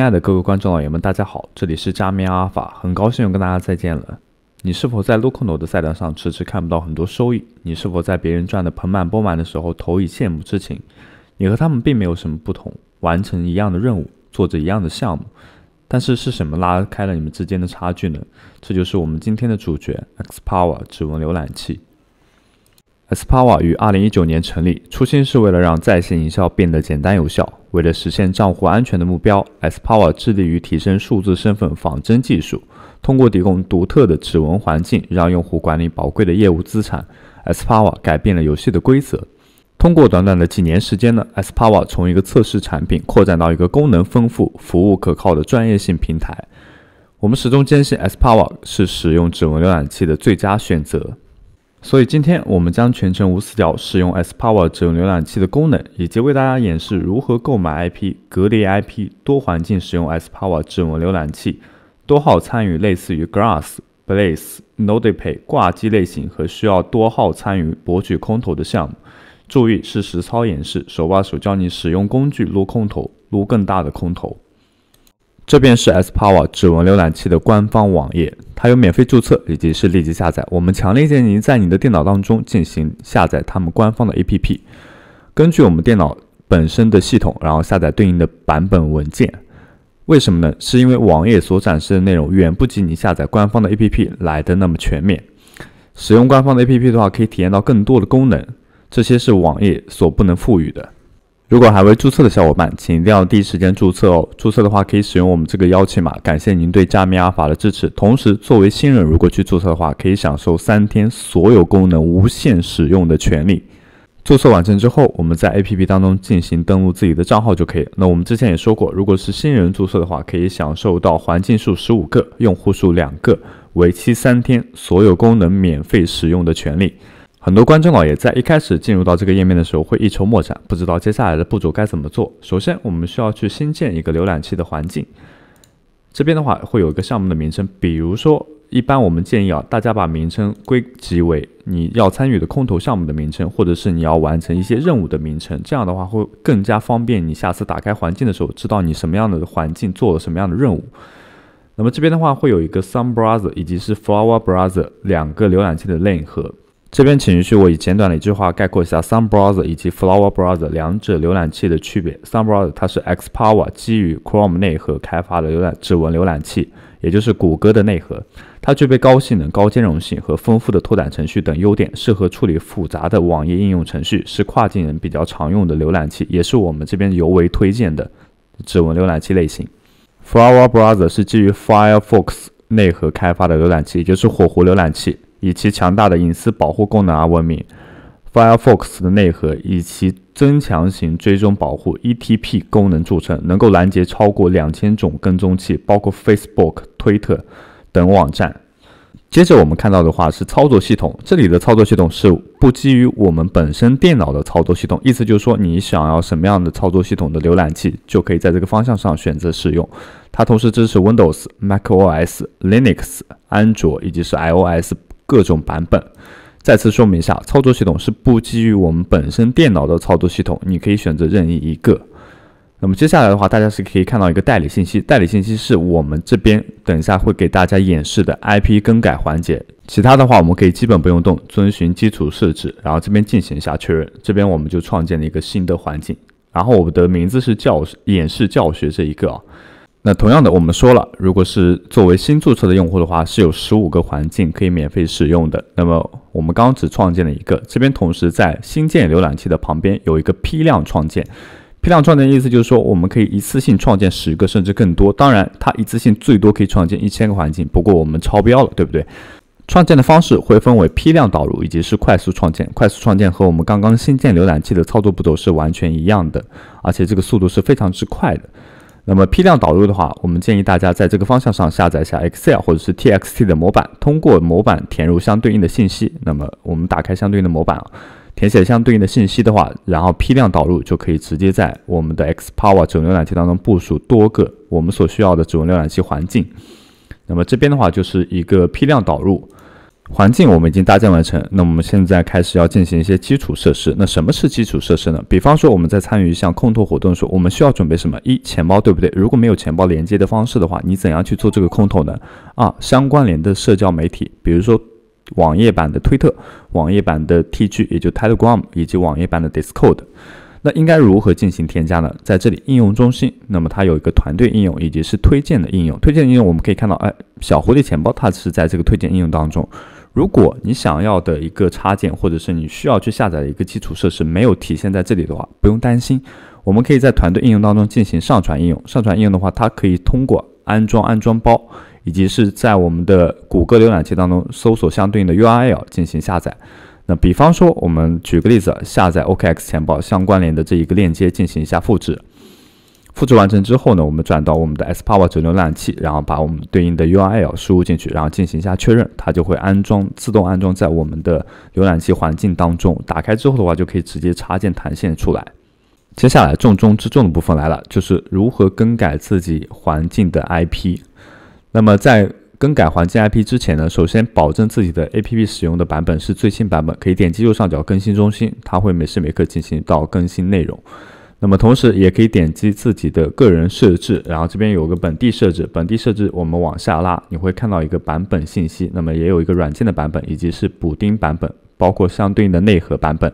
亲爱的各位观众老爷们，大家好，这里是加米阿法，很高兴又跟大家再见了。你是否在 l o n o 的赛道上迟迟看不到很多收益？你是否在别人赚的盆满钵满的时候投以羡慕之情？你和他们并没有什么不同，完成一样的任务，做着一样的项目，但是是什么拉开了你们之间的差距呢？这就是我们今天的主角，XPower 指纹浏览器。XPower 于2019年成立，初心是为了让在线营销变得简单有效。为了实现账户安全的目标，S Power 致力于提升数字身份仿真技术，通过提供独特的指纹环境，让用户管理宝贵的业务资产。S Power 改变了游戏的规则。通过短短的几年时间呢，S Power 从一个测试产品扩展到一个功能丰富、服务可靠的专业性平台。我们始终坚信，S Power 是使用指纹浏览器的最佳选择。所以今天我们将全程无死角使用 S Power 指纹浏览器的功能，以及为大家演示如何购买 IP 隔离 IP 多环境使用 S Power 指纹浏览器，多号参与类似于 Glass b l a z e Nodepay 挂机类型和需要多号参与博取空投的项目。注意是实操演示，手把手教你使用工具撸空投，撸更大的空投。这边是 S Power 指纹浏览器的官方网页，它有免费注册，以及是立即下载。我们强烈建议您在你的电脑当中进行下载他们官方的 A P P，根据我们电脑本身的系统，然后下载对应的版本文件。为什么呢？是因为网页所展示的内容远不及你下载官方的 A P P 来的那么全面。使用官方的 A P P 的话，可以体验到更多的功能，这些是网页所不能赋予的。如果还未注册的小伙伴，请一定要第一时间注册哦！注册的话可以使用我们这个邀请码，感谢您对加密阿法的支持。同时，作为新人，如果去注册的话，可以享受三天所有功能无限使用的权利。注册完成之后，我们在 APP 当中进行登录自己的账号就可以那我们之前也说过，如果是新人注册的话，可以享受到环境数十五个、用户数两个、为期三天、所有功能免费使用的权利。很多观众老爷在一开始进入到这个页面的时候会一筹莫展，不知道接下来的步骤该怎么做。首先，我们需要去新建一个浏览器的环境。这边的话会有一个项目的名称，比如说，一般我们建议啊大家把名称归集为你要参与的空投项目的名称，或者是你要完成一些任务的名称。这样的话会更加方便你下次打开环境的时候，知道你什么样的环境做了什么样的任务。那么这边的话会有一个 Sun Browser 以及是 Flower Browser 两个浏览器的内核。这边请允许我以简短的一句话概括一下 Sun Browser 以及 Flower Browser 两者浏览器的区别。Sun Browser 它是 X Power 基于 Chrome 内核开发的浏览指纹浏览器，也就是谷歌的内核，它具备高性能、高兼容性和丰富的拓展程序等优点，适合处理复杂的网页应用程序，是跨境人比较常用的浏览器，也是我们这边尤为推荐的指纹浏览器类型。Flower Browser 是基于 Firefox 内核开发的浏览器，也就是火狐浏览器。以其强大的隐私保护功能而闻名，Firefox 的内核以其增强型追踪保护 （ETP） 功能著称，能够拦截超过两千种跟踪器，包括 Facebook、Twitter 等网站。接着我们看到的话是操作系统，这里的操作系统是不基于我们本身电脑的操作系统，意思就是说你想要什么样的操作系统的浏览器，就可以在这个方向上选择使用。它同时支持 Windows、macOS、Linux、安卓以及是 iOS。各种版本，再次说明一下，操作系统是不基于我们本身电脑的操作系统，你可以选择任意一个。那么接下来的话，大家是可以看到一个代理信息，代理信息是我们这边等一下会给大家演示的 IP 更改环节。其他的话，我们可以基本不用动，遵循基础设置，然后这边进行一下确认。这边我们就创建了一个新的环境，然后我的名字是教演示教学这一个。那同样的，我们说了，如果是作为新注册的用户的话，是有十五个环境可以免费使用的。那么我们刚刚只创建了一个，这边同时在新建浏览器的旁边有一个批量创建。批量创建的意思就是说，我们可以一次性创建十个甚至更多，当然它一次性最多可以创建一千个环境，不过我们超标了，对不对？创建的方式会分为批量导入以及是快速创建。快速创建和我们刚刚新建浏览器的操作步骤是完全一样的，而且这个速度是非常之快的。那么批量导入的话，我们建议大家在这个方向上下载一下 Excel 或者是 TXT 的模板，通过模板填入相对应的信息。那么我们打开相对应的模板，填写相对应的信息的话，然后批量导入就可以直接在我们的 X Power 主浏览器当中部署多个我们所需要的主纹浏览器环境。那么这边的话就是一个批量导入。环境我们已经搭建完成，那我们现在开始要进行一些基础设施。那什么是基础设施呢？比方说我们在参与一项空投活动的时候，我们需要准备什么？一钱包对不对？如果没有钱包连接的方式的话，你怎样去做这个空投呢？二相关联的社交媒体，比如说网页版的推特、网页版的 T G，也就 Telegram，以及网页版的 Discord。那应该如何进行添加呢？在这里应用中心，那么它有一个团队应用以及是推荐的应用。推荐应用我们可以看到，哎，小狐狸钱包它是在这个推荐应用当中。如果你想要的一个插件，或者是你需要去下载的一个基础设施没有体现在这里的话，不用担心，我们可以在团队应用当中进行上传应用。上传应用的话，它可以通过安装安装包，以及是在我们的谷歌浏览器当中搜索相对应的 URL 进行下载。那比方说，我们举个例子，下载 OKX 钱包相关联的这一个链接进行一下复制。复制完成之后呢，我们转到我们的 S Power 九浏览器，然后把我们对应的 URL 输入进去，然后进行一下确认，它就会安装，自动安装在我们的浏览器环境当中。打开之后的话，就可以直接插件弹现出来。接下来重中之重的部分来了，就是如何更改自己环境的 IP。那么在更改环境 IP 之前呢，首先保证自己的 APP 使用的版本是最新版本，可以点击右上角更新中心，它会每时每刻进行到更新内容。那么同时也可以点击自己的个人设置，然后这边有个本地设置，本地设置我们往下拉，你会看到一个版本信息，那么也有一个软件的版本，以及是补丁版本，包括相对应的内核版本。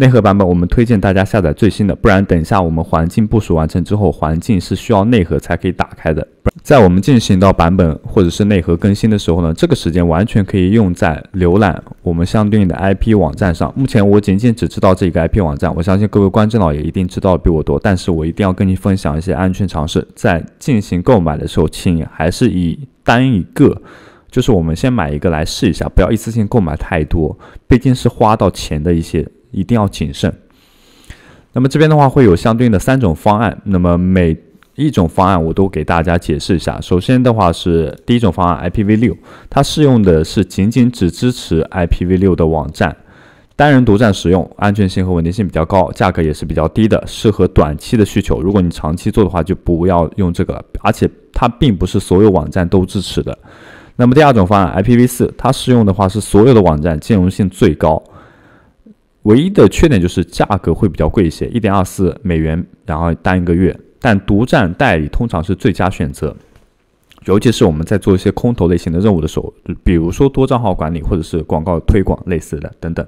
内核版本，我们推荐大家下载最新的，不然等一下我们环境部署完成之后，环境是需要内核才可以打开的。在我们进行到版本或者是内核更新的时候呢，这个时间完全可以用在浏览我们相对应的 IP 网站上。目前我仅仅只知道这一个 IP 网站，我相信各位观众老爷一定知道比我多。但是我一定要跟你分享一些安全常识，在进行购买的时候，请还是以单一个，就是我们先买一个来试一下，不要一次性购买太多，毕竟是花到钱的一些。一定要谨慎。那么这边的话会有相对应的三种方案，那么每一种方案我都给大家解释一下。首先的话是第一种方案 IPv6，它适用的是仅仅只支持 IPv6 的网站，单人独占使用，安全性和稳定性比较高，价格也是比较低的，适合短期的需求。如果你长期做的话就不要用这个，而且它并不是所有网站都支持的。那么第二种方案 IPv4，它适用的话是所有的网站，兼容性最高。唯一的缺点就是价格会比较贵一些，一点二四美元，然后单一个月。但独占代理通常是最佳选择，尤其是我们在做一些空投类型的任务的时候，比如说多账号管理或者是广告推广类似的等等，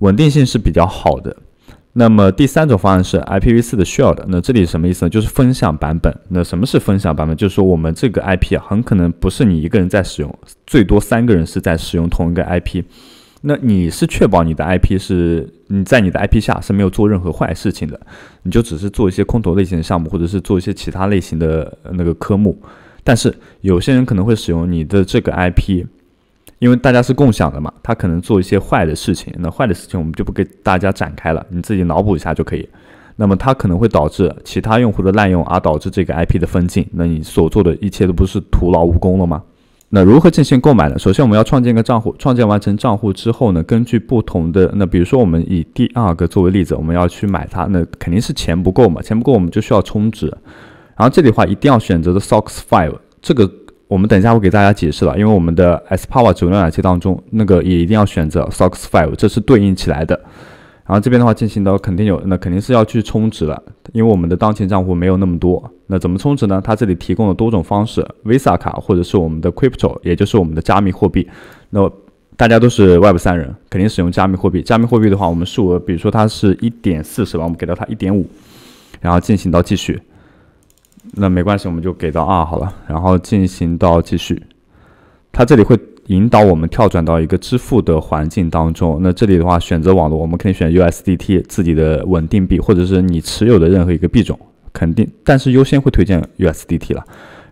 稳定性是比较好的。那么第三种方案是 IPv4 的需要的，那这里什么意思呢？就是分享版本。那什么是分享版本？就是说我们这个 IP 啊，很可能不是你一个人在使用，最多三个人是在使用同一个 IP。那你是确保你的 IP 是，你在你的 IP 下是没有做任何坏事情的，你就只是做一些空投类型的项目，或者是做一些其他类型的那个科目。但是有些人可能会使用你的这个 IP，因为大家是共享的嘛，他可能做一些坏的事情。那坏的事情我们就不给大家展开了，你自己脑补一下就可以。那么它可能会导致其他用户的滥用，而导致这个 IP 的封禁。那你所做的一切都不是徒劳无功了吗？那如何进行购买呢？首先我们要创建一个账户，创建完成账户之后呢，根据不同的那，比如说我们以第二个作为例子，我们要去买它，那肯定是钱不够嘛，钱不够我们就需要充值。然后这里的话一定要选择的 s o c k s e 这个我们等一下会给大家解释了，因为我们的 S Power 浏览器当中那个也一定要选择 s o c k s e 这是对应起来的。然后这边的话进行到肯定有，那肯定是要去充值了，因为我们的当前账户没有那么多。那怎么充值呢？它这里提供了多种方式，Visa 卡或者是我们的 Crypto，也就是我们的加密货币。那大家都是 Web 三人，肯定使用加密货币。加密货币的话，我们数额比如说它是一点四，是吧？我们给到它一点五，然后进行到继续。那没关系，我们就给到二好了，然后进行到继续。它这里会。引导我们跳转到一个支付的环境当中。那这里的话，选择网络，我们可以选 USDT 自己的稳定币，或者是你持有的任何一个币种，肯定。但是优先会推荐 USDT 了。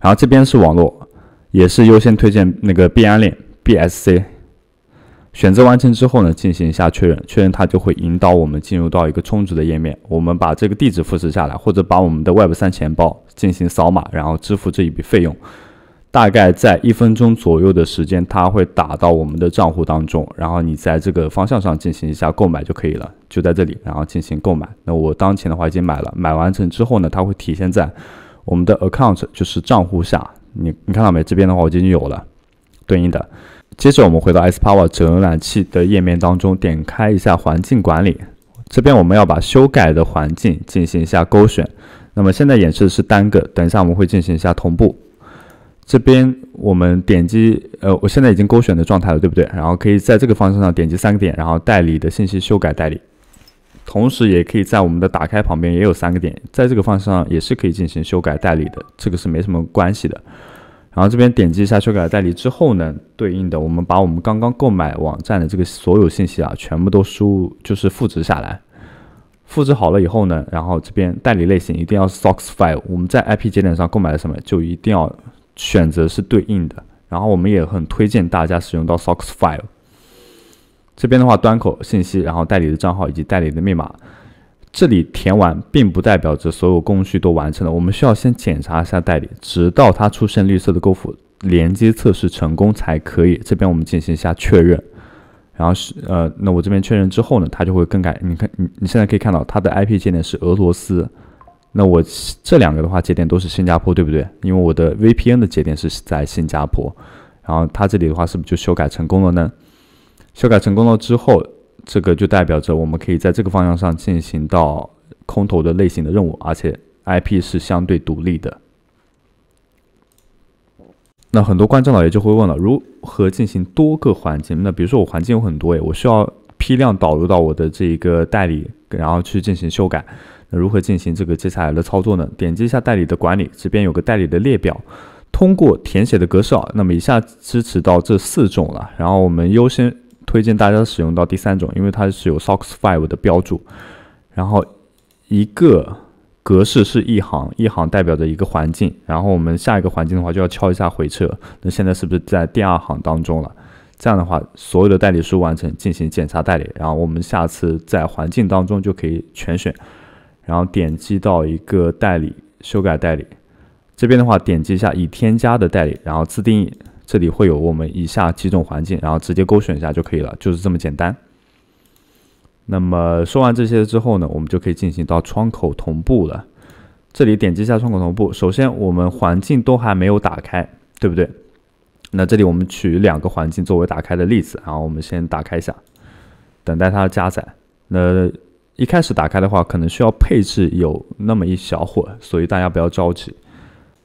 然后这边是网络，也是优先推荐那个币安链 BSC。选择完成之后呢，进行一下确认，确认它就会引导我们进入到一个充值的页面。我们把这个地址复制下来，或者把我们的 Web 三钱包进行扫码，然后支付这一笔费用。大概在一分钟左右的时间，它会打到我们的账户当中。然后你在这个方向上进行一下购买就可以了，就在这里，然后进行购买。那我当前的话已经买了，买完成之后呢，它会体现在我们的 account 就是账户下。你你看到没？这边的话我已经有了对应的。接着我们回到 S Power 浏览器的页面当中，点开一下环境管理，这边我们要把修改的环境进行一下勾选。那么现在演示的是单个，等一下我们会进行一下同步。这边我们点击，呃，我现在已经勾选的状态了，对不对？然后可以在这个方向上点击三个点，然后代理的信息修改代理，同时也可以在我们的打开旁边也有三个点，在这个方向上也是可以进行修改代理的，这个是没什么关系的。然后这边点击一下修改代理之后呢，对应的我们把我们刚刚购买网站的这个所有信息啊，全部都输，入，就是复制下来，复制好了以后呢，然后这边代理类型一定要 s o c k s Five，我们在 IP 节点上购买的什么就一定要。选择是对应的，然后我们也很推荐大家使用到 s o c k s File。这边的话，端口信息，然后代理的账号以及代理的密码，这里填完并不代表着所有工序都完成了，我们需要先检查一下代理，直到它出现绿色的勾符，连接测试成功才可以。这边我们进行一下确认，然后是呃，那我这边确认之后呢，它就会更改，你看你你现在可以看到它的 IP 界面是俄罗斯。那我这两个的话，节点都是新加坡，对不对？因为我的 VPN 的节点是在新加坡，然后它这里的话，是不是就修改成功了呢？修改成功了之后，这个就代表着我们可以在这个方向上进行到空投的类型的任务，而且 IP 是相对独立的。那很多观众老爷就会问了，如何进行多个环境？那比如说我环境有很多诶，我需要批量导入到我的这一个代理，然后去进行修改。如何进行这个接下来的操作呢？点击一下代理的管理，这边有个代理的列表。通过填写的格式啊，那么以下支持到这四种了。然后我们优先推荐大家使用到第三种，因为它是有 s o c k s Five 的标注。然后一个格式是一行，一行代表着一个环境。然后我们下一个环境的话就要敲一下回车。那现在是不是在第二行当中了？这样的话，所有的代理书完成，进行检查代理。然后我们下次在环境当中就可以全选。然后点击到一个代理修改代理，这边的话点击一下已添加的代理，然后自定义，这里会有我们以下几种环境，然后直接勾选一下就可以了，就是这么简单。那么说完这些之后呢，我们就可以进行到窗口同步了。这里点击一下窗口同步，首先我们环境都还没有打开，对不对？那这里我们取两个环境作为打开的例子，然后我们先打开一下，等待它加载。那一开始打开的话，可能需要配置有那么一小会，所以大家不要着急。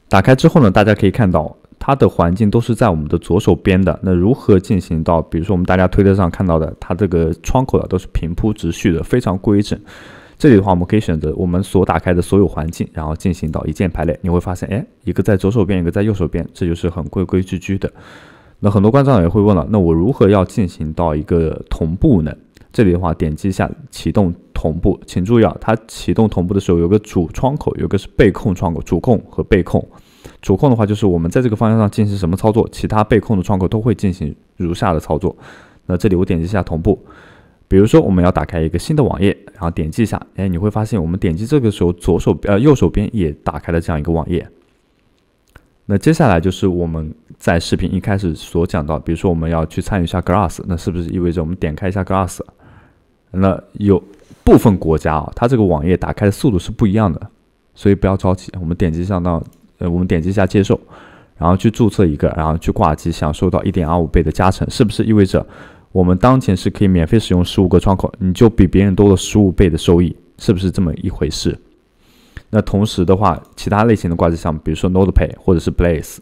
打开之后呢，大家可以看到它的环境都是在我们的左手边的。那如何进行到，比如说我们大家推特上看到的，它这个窗口啊都是平铺直叙的，非常规整。这里的话，我们可以选择我们所打开的所有环境，然后进行到一键排列。你会发现，哎，一个在左手边，一个在右手边，这就是很规规矩矩的。那很多观众也会问了，那我如何要进行到一个同步呢？这里的话，点击一下启动同步，请注意啊，它启动同步的时候，有个主窗口，有个是被控窗口，主控和被控。主控的话，就是我们在这个方向上进行什么操作，其他被控的窗口都会进行如下的操作。那这里我点击一下同步，比如说我们要打开一个新的网页，然后点击一下，哎，你会发现我们点击这个时候，左手呃右手边也打开了这样一个网页。那接下来就是我们在视频一开始所讲到，比如说我们要去参与一下 Glass，那是不是意味着我们点开一下 Glass？那有部分国家啊，它这个网页打开的速度是不一样的，所以不要着急。我们点击上到，呃，我们点击一下接受，然后去注册一个，然后去挂机，享受到一点二五倍的加成，是不是意味着我们当前是可以免费使用十五个窗口？你就比别人多了十五倍的收益，是不是这么一回事？那同时的话，其他类型的挂机项目，比如说 Notepad 或者是 Place，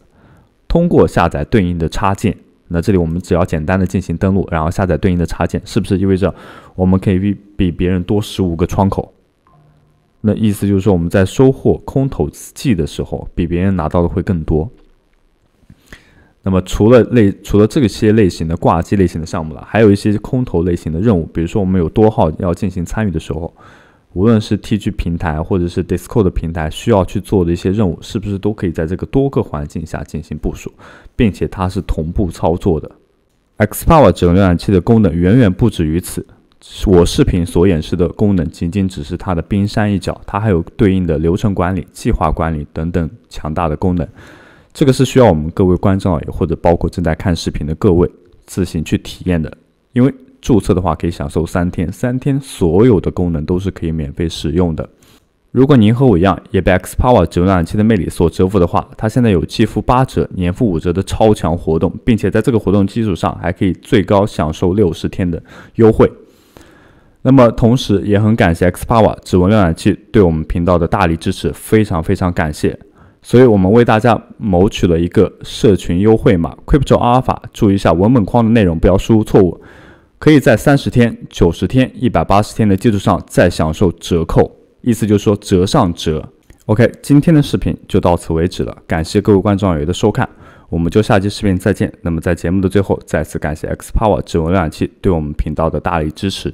通过下载对应的插件。那这里我们只要简单的进行登录，然后下载对应的插件，是不是意味着我们可以比比别人多十五个窗口？那意思就是说我们在收获空投季的时候，比别人拿到的会更多。那么除了类除了这些类型的挂机类型的项目了，还有一些空投类型的任务，比如说我们有多号要进行参与的时候。无论是 TG 平台或者是 Discord 的平台，需要去做的一些任务，是不是都可以在这个多个环境下进行部署，并且它是同步操作的？XPower 整能浏览器的功能远远不止于此，我视频所演示的功能仅仅只是它的冰山一角，它还有对应的流程管理、计划管理等等强大的功能。这个是需要我们各位观众或者包括正在看视频的各位自行去体验的，因为。注册的话，可以享受三天，三天所有的功能都是可以免费使用的。如果您和我一样也被 X Power 指纹浏览器的魅力所折服的话，它现在有季付八折、年付五折的超强活动，并且在这个活动基础上还可以最高享受六十天的优惠。那么同时也很感谢 X Power 指纹浏览器对我们频道的大力支持，非常非常感谢。所以我们为大家谋取了一个社群优惠码 Crypto 阿尔法，注意一下文本框的内容，不要输入错误。可以在三十天、九十天、一百八十天的基础上再享受折扣，意思就是说折上折。OK，今天的视频就到此为止了，感谢各位观众友的收看，我们就下期视频再见。那么在节目的最后，再次感谢 X Power 指纹浏览器对我们频道的大力支持。